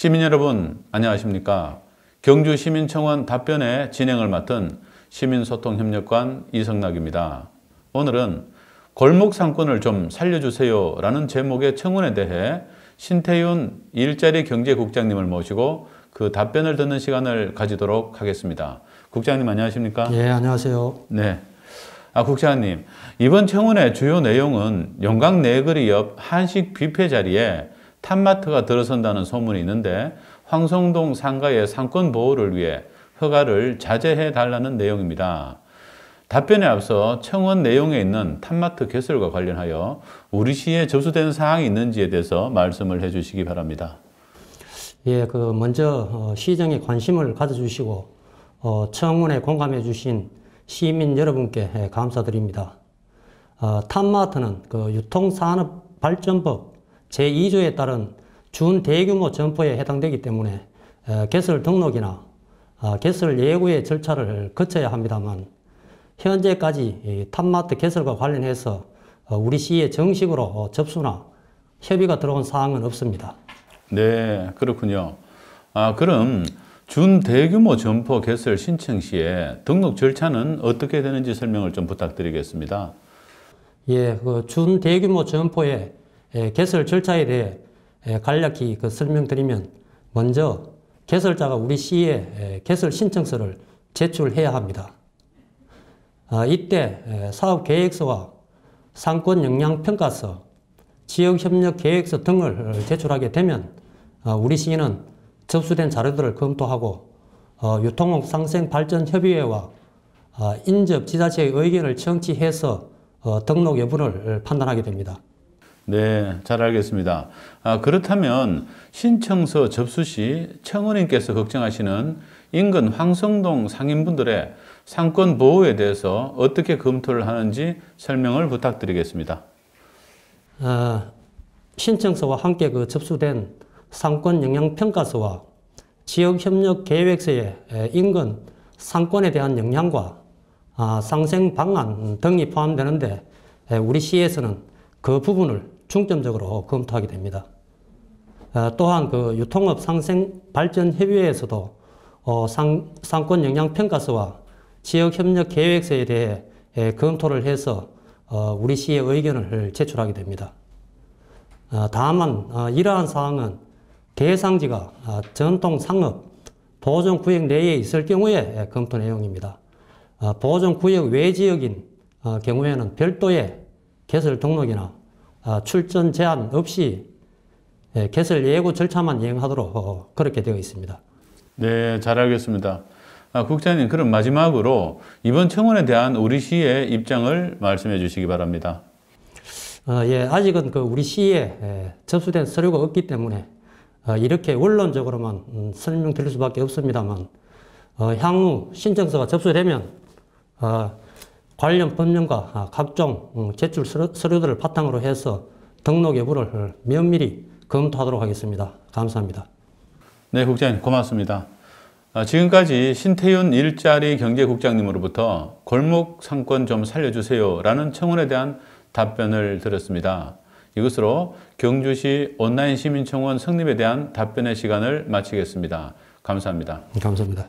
시민 여러분 안녕하십니까? 경주시민청원 답변의 진행을 맡은 시민소통협력관 이성락입니다. 오늘은 골목 상권을 좀 살려주세요 라는 제목의 청원에 대해 신태윤 일자리 경제국장님을 모시고 그 답변을 듣는 시간을 가지도록 하겠습니다. 국장님 안녕하십니까? 예, 안녕하세요. 네. 아, 국장님, 이번 청원의 주요 내용은 영광 내거리 네 옆 한식 뷔페 자리에 탑마트가 들어선다는 소문이 있는데 황성동 상가의 상권 보호를 위해 허가를 자제해 달라는 내용입니다. 답변에 앞서 청원 내용에 있는 탑마트 개설과 관련하여 우리 시에 접수된 사항이 있는지에 대해서 말씀을 해 주시기 바랍니다. 예, 그 먼저 어, 시정에 관심을 가져주시고 어, 청원에 공감해 주신 시민 여러분께 예, 감사드립니다. 탑마트는 아, 그 유통산업 발전법 제2조에 따른 준 대규모 점포에 해당되기 때문에 어, 개설 등록이나 어, 개설 예고의 절차를 거쳐야 합니다만 현재까지 탑마트 개설과 관련해서 어, 우리 시에 정식으로 접수나 협의가 들어온 사항은 없습니다. 네, 그렇군요. 아, 그럼 준 대규모 점포 개설 신청 시에 등록 절차는 어떻게 되는지 설명을 좀 부탁드리겠습니다. 예, 그준 대규모 점포에 예, 개설 절차에 대해 예, 간략히 그 설명드리면 먼저 개설자가 우리 시에 예, 개설 신청서를 제출해야 합니다. 아, 이때 사업 계획서와 상권 역량 평가서, 지역 협력 계획서 등을 제출하게 되면 아, 우리 시는 접수된 자료들을 검토하고 어, 유통업 상생 발전 협의회와 아, 인접 지자체의 의견을 청취해서 어, 등록 여부를 판단하게 됩니다. 네, 잘 알겠습니다. 아, 그렇다면 신청서 접수 시 청원인께서 걱정하시는 인근 황성동 상인분들의 상권 보호에 대해서 어떻게 검토를 하는지 설명을 부탁드리겠습니다. 아, 신청서와 함께 그 접수된 상권 영향평가서와 지역협력계획서의 인근 상권에 대한 영향과 아, 상생 방안 등이 포함되는데 우리 시에서는 그 부분을 중점적으로 검토하게 됩니다. 아, 또한 그 유통업 상생 발전 협의회에서도 어, 상, 권 영향 평가서와 지역 협력 계획서에 대해 검토를 해서 어, 우리 시의 의견을 제출하게 됩니다. 아, 다만 아, 이러한 사항은 대상지가 전통 상업 보존 구역 내에 있을 경우에 검토 내용입니다. 보존 구역 외 지역인 어, 경우에는 별도의 개설 등록이나 아, 출전 제한 없이 예, 개설 예고 절차만 이행하도록 그렇게 되어 있습니다. 네, 잘 알겠습니다. 아, 국장님, 그럼 마지막으로 이번 청원에 대한 우리 시의 입장을 말씀해 주시기 바랍니다. 어, 예, 아직은 그 우리 시에 예, 접수된 서류가 없기 때문에 아, 이렇게 원론적으로만 음, 설명드릴 수밖에 없습니다만 어, 향후 신청서가 접수되면 관련 법령과 아, 각종 음, 제출 서류들을 바탕으로 해서 등록 여부를 면밀히 검토하도록 하겠습니다. 감사합니다. 네, 국장님 고맙습니다. 아, 지금까지 신태윤 일자리 경제국장님으로부터 골목 상권 좀 살려주세요 라는 청원에 대한 답변을 들었습니다. 이것으로 경주시 온라인 시민청원 성립에 대한 답변의 시간을 마치겠습니다. 감사합니다. 감사합니다.